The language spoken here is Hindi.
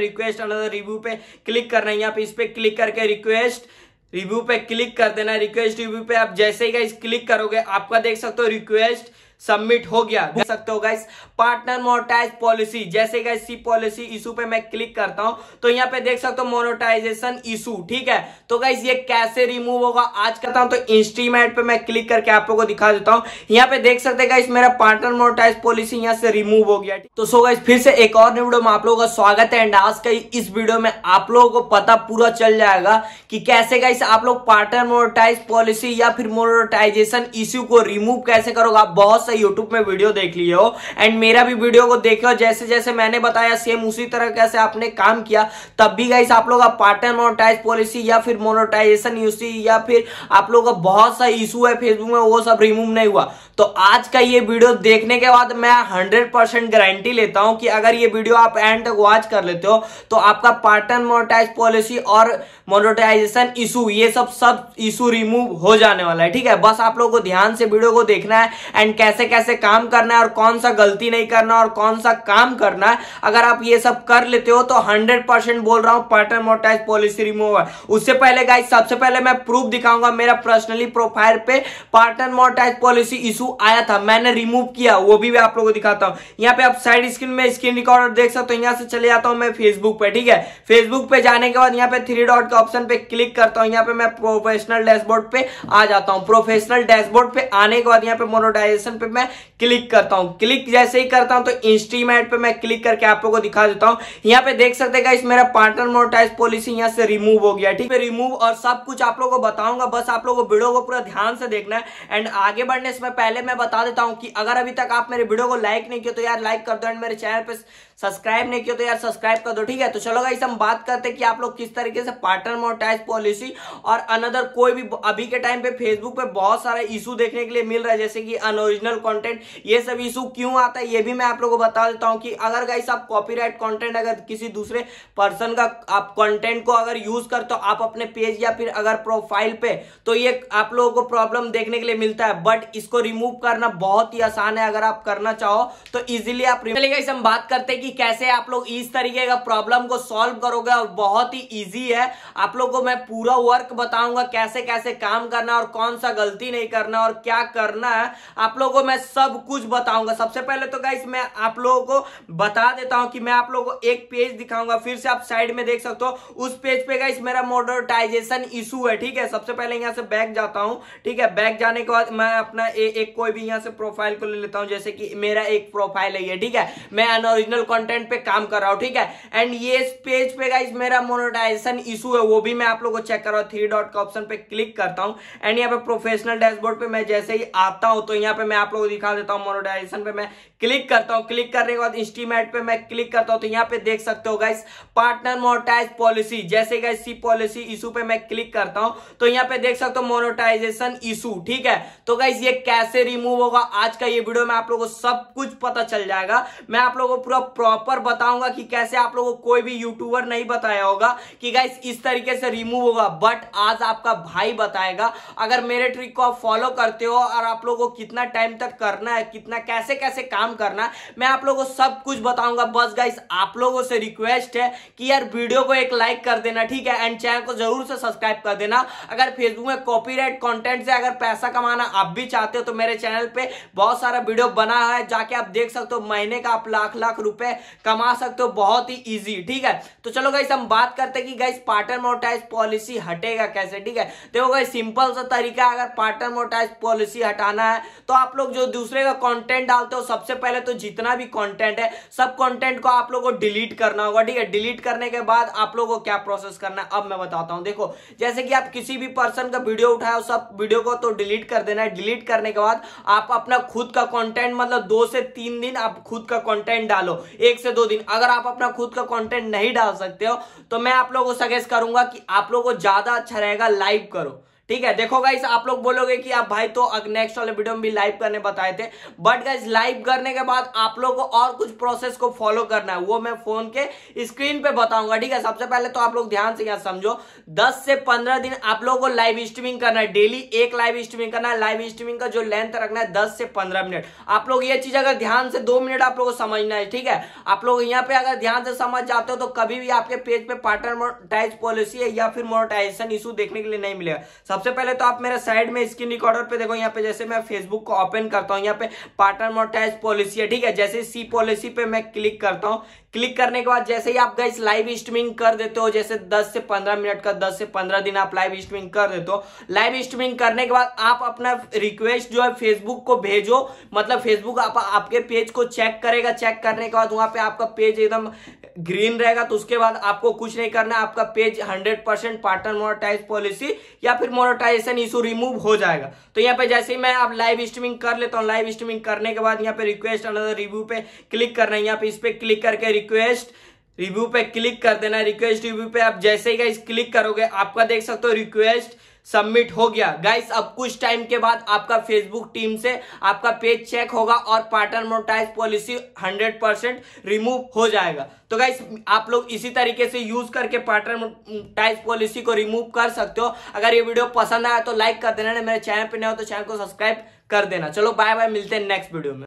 रिक्वेस्ट अनदर रिव्यू पे क्लिक करना है यहाँ पे इस पे क्लिक करके रिक्वेस्ट रिव्यू पे क्लिक कर देना रिक्वेस्ट रिव्यू पे आप जैसे ही क्लिक करोगे आपका देख सकते हो रिक्वेस्ट सबमिट हो गया देख सकते हो गाइस पार्टनर मोनोटाइज पॉलिसी जैसे गाइस सी पॉलिसी इशू पे मैं क्लिक करता हूं तो यहाँ पे देख सकते हो मोनोटाइजेशन इशू ठीक है तो गाइस ये कैसे रिमूव होगा आज करता हूं तो इंस्ट्रीमेंट पे मैं क्लिक करके आप लोगों को दिखा देता हूं यहाँ पे देख सकते गाइस मेरा पार्टनर मोनोटाइज पॉलिसी यहाँ से रिमूव हो गया तो सो गाइस फिर से एक और वीडियो में आप लोगों का स्वागत है एंड आज का इस वीडियो में आप लोगों को पता पूरा चल जाएगा कि कैसे गाइस आप लोग पार्टनर मोनोटाइज पॉलिसी या फिर मोनोटाइजेशन इशू को रिमूव कैसे करोगे आप बहुत सा से यूट्यूब में वीडियो देख लिए हो एंड मेरा भी वीडियो को देखे हो जैसे जैसे मैंने बताया सेम उसी तरह कैसे आपने काम किया तब भी गाइस आप लोग का पार्टन मोनोटाइज पॉलिसी या फिर मोनोटाइजेशन यूसी या फिर आप लोग का बहुत सा इशू है फेसबुक में वो सब रिमूव नहीं हुआ तो आज का ये वीडियो देखने के बाद मैं हंड्रेड परसेंट गारंटी लेता हूं कि अगर ये वीडियो आप एंड तक वॉच कर लेते हो तो आपका पार्टन मोनोटाइज पॉलिसी और मोनोटाइजेशन इशू ये सब सब इशू रिमूव हो जाने वाला है ठीक है बस आप लोगों को ध्यान से वीडियो को देखना है एंड कैसे कैसे कैसे काम करना है और कौन सा गलती नहीं करना और कौन सा काम करना है अगर आप ये सब कर लेते हो तो हंड्रेड परसेंट बोल रहा हूँ पैटर्न मोटाइज पॉलिसी रिमूवर उससे पहले गाइज सबसे पहले मैं प्रूफ दिखाऊंगा मेरा पर्सनली प्रोफाइल पे पार्टन मोटाइज पॉलिसी इशू आया था मैंने रिमूव किया वो भी मैं आप लोगों को दिखाता हूँ यहाँ पे आप साइड स्क्रीन में स्क्रीन रिकॉर्डर देख सकते हो यहाँ से चले जाता हूँ मैं फेसबुक पे ठीक है फेसबुक पे जाने के बाद यहाँ पे थ्री डॉट के ऑप्शन पे क्लिक करता हूँ यहाँ पे मैं प्रोफेशनल डैशबोर्ड पे आ जाता हूँ प्रोफेशनल डैशबोर्ड पे आने के बाद यहाँ पे मोनोटाइजेशन पे पे मैं क्लिक करता हूँ क्लिक जैसे ही करता हूँ तो इंस्ट्रीमेंट पे मैं क्लिक करके आप लोगों को दिखा देता हूँ यहाँ पे देख सकते हैं मेरा पार्टनर मोनोटाइज पॉलिसी यहाँ से रिमूव हो गया ठीक है रिमूव और सब कुछ आप लोग को बताऊंगा बस आप लोग वीडियो को पूरा ध्यान से देखना है एंड आगे बढ़ने से पहले मैं बता देता हूँ कि अगर अभी तक आप मेरे वीडियो को लाइक नहीं किया तो यार लाइक कर दो एंड मेरे चैनल पर सब्सक्राइब नहीं किया तो यार सब्सक्राइब कर दो ठीक है तो चलो गाइस हम बात करते हैं कि आप लोग किस तरीके से पार्टनर मोनोटाइज पॉलिसी और अनदर कोई भी अभी के टाइम पे फेसबुक पे बहुत सारा इशू देखने के लिए मिल रहा है जैसे कि अनओरिजिनल ऑफिशियल कंटेंट ये सब इशू क्यों आता है ये भी मैं आप लोगों को बता देता हूँ कि अगर गाइस आप कॉपीराइट कंटेंट अगर किसी दूसरे पर्सन का आप कंटेंट को अगर यूज करते हो आप अपने पेज या फिर अगर प्रोफाइल पे तो ये आप लोगों को प्रॉब्लम देखने के लिए मिलता है बट इसको रिमूव करना बहुत ही आसान है अगर आप करना चाहो तो इजिली आप चलिए हम बात करते हैं कि कैसे आप लोग इस तरीके का प्रॉब्लम को सॉल्व करोगे और बहुत ही इजी है आप लोग को मैं पूरा वर्क बताऊंगा कैसे कैसे काम करना और कौन सा गलती नहीं करना और क्या करना है आप लोगों को मैं सब कुछ बताऊंगा सबसे पहले तो गाइस मैं आप लोगों को बता देता हूं कि मैं आप लोगों को एक पेज दिखाऊंगा फिर से आप साइड में देख सकते हो उस पेज पे गाइस मेरा मोडोटाइजेशन इशू है ठीक है सबसे पहले यहां से बैक जाता हूं ठीक है बैक जाने के बाद मैं अपना ए, एक कोई भी यहां से प्रोफाइल को ले लेता हूं जैसे कि मेरा एक प्रोफाइल है ये ठीक है मैं अनओरिजिनल कंटेंट पे काम कर रहा हूँ ठीक है एंड ये पेज पे गाइस मेरा मोनोटाइजेशन इशू है वो भी मैं आप लोगों को चेक कर रहा हूँ थ्री डॉट का ऑप्शन पे क्लिक करता हूँ एंड यहाँ पे प्रोफेशनल डैशबोर्ड पे मैं जैसे ही आता हूं तो यहाँ पे मैं आप आप लोग दिखा देता हूँ मोनोटाइजेशन पे मैं क्लिक करता हूँ क्लिक करने के बाद इंस्टीमेट पे मैं क्लिक करता हूँ तो यहाँ पे देख सकते हो गाइस पार्टनर मोनोटाइज पॉलिसी जैसे गाइस सी पॉलिसी इशू पे मैं क्लिक करता हूँ तो यहाँ पे देख सकते हो मोनोटाइजेशन इशू ठीक है तो गाइस ये कैसे रिमूव होगा आज का ये वीडियो में आप लोगों को सब कुछ पता चल जाएगा मैं आप लोगों को पूरा प्रॉपर बताऊंगा कि कैसे आप लोगों को कोई भी यूट्यूबर नहीं बताया होगा कि गाइस इस तरीके से रिमूव होगा बट आज आपका भाई बताएगा अगर मेरे ट्रिक को आप फॉलो करते हो और आप लोगों को कितना टाइम टाइम तक करना है कितना कैसे कैसे काम करना मैं आप लोगों को सब कुछ बताऊंगा बस गाइस आप लोगों से रिक्वेस्ट है कि यार वीडियो को एक लाइक कर देना ठीक है एंड चैनल को जरूर से सब्सक्राइब कर देना अगर फेसबुक में कॉपीराइट कंटेंट से अगर पैसा कमाना आप भी चाहते हो तो मेरे चैनल पे बहुत सारा वीडियो बना है जाके आप देख सकते हो महीने का आप लाख लाख रुपए कमा सकते हो बहुत ही ईजी ठीक है तो चलो गाइस हम बात करते हैं कि गाइस पार्टन मोटाइज पॉलिसी हटेगा कैसे ठीक है देखो गाइस सिंपल सा तरीका अगर पार्टन मोटाइज पॉलिसी हटाना है तो आप लोग लोग जो दूसरे का कंटेंट डालते हो सबसे पहले तो जितना भी कंटेंट है सब कंटेंट को आप लोगों को डिलीट करना होगा ठीक है डिलीट करने के बाद आप लोगों को क्या प्रोसेस करना है अब मैं बताता हूं देखो जैसे कि आप किसी भी पर्सन का वीडियो उठाए सब वीडियो को तो डिलीट कर देना है डिलीट करने के बाद आप अपना खुद का कॉन्टेंट मतलब दो से तीन दिन आप खुद का कॉन्टेंट डालो एक से दो दिन अगर आप अपना खुद का कॉन्टेंट नहीं डाल सकते हो तो मैं आप लोगों को सजेस्ट करूंगा कि आप लोगों को ज्यादा अच्छा रहेगा लाइव करो ठीक है देखो गाइस आप लोग बोलोगे कि आप भाई तो नेक्स्ट वाले वीडियो में भी लाइव करने बताए थे बट गाइस लाइव करने के बाद आप लोग को और कुछ प्रोसेस को फॉलो करना है वो मैं फोन के स्क्रीन पे बताऊंगा ठीक है सबसे पहले तो आप लोग ध्यान से यहाँ समझो दस से पंद्रह दिन आप लोगों को लाइव स्ट्रीमिंग करना है डेली एक लाइव स्ट्रीमिंग करना है लाइव स्ट्रीमिंग का जो लेंथ रखना है दस से पंद्रह मिनट आप लोग ये चीज अगर ध्यान से दो मिनट आप लोग को समझना है ठीक है आप लोग यहाँ पे अगर ध्यान से समझ जाते हो तो कभी भी आपके पेज पे पार्टनर मोटाइज पॉलिसी या फिर मोटाइजेशन इशू देखने के लिए नहीं मिलेगा सबसे पहले तो आप मेरे साइड में स्क्रीन रिकॉर्डर पे देखो यहाँ पे जैसे मैं फेसबुक को ओपन करता हूँ यहाँ पे पार्टनर मोटाइज पॉलिसी है ठीक है जैसे सी पॉलिसी पे मैं क्लिक करता हूँ क्लिक करने के बाद जैसे ही आप गाइस लाइव स्ट्रीमिंग कर देते हो जैसे 10 से 15 मिनट का 10 से 15 दिन आप लाइव स्ट्रीमिंग कर देते हो लाइव स्ट्रीमिंग करने के बाद आप अपना रिक्वेस्ट जो है फेसबुक को भेजो मतलब फेसबुक आप, आपके पेज को चेक करेगा चेक करने के बाद वहां पे आपका पेज एकदम ग्रीन रहेगा तो उसके बाद आपको कुछ नहीं करना आपका page 100 percent partner monetize policy या फिर मोनोटाइजेशन इशू रिमूव हो जाएगा तो यहाँ पे जैसे ही मैं आप लाइव स्ट्रीमिंग कर लेता हूँ लाइव स्ट्रीमिंग करने के बाद यहाँ पे रिक्वेस्ट अनदर रिव्यू पे क्लिक करना है यहाँ पे इस पर क्लिक करके रिक्वेस्ट रिव्यू पे क्लिक कर देना रिक्वेस्ट रिव्यू पे आप जैसे ही क्लिक करोगे आपका देख सकते हो रिक्वेस्ट सबमिट हो गया गाइस अब कुछ टाइम के बाद आपका फेसबुक टीम से आपका पेज चेक होगा और partner monetize policy 100 percent remove हो जाएगा तो गाइस आप लोग इसी तरीके से यूज करके पार्टनर मोटाइज पॉलिसी को रिमूव कर सकते हो अगर ये वीडियो पसंद आया तो लाइक कर देना मेरे चैनल पर नहीं हो तो चैनल को सब्सक्राइब कर देना चलो बाय बाय मिलते हैं नेक्स्ट वीडियो में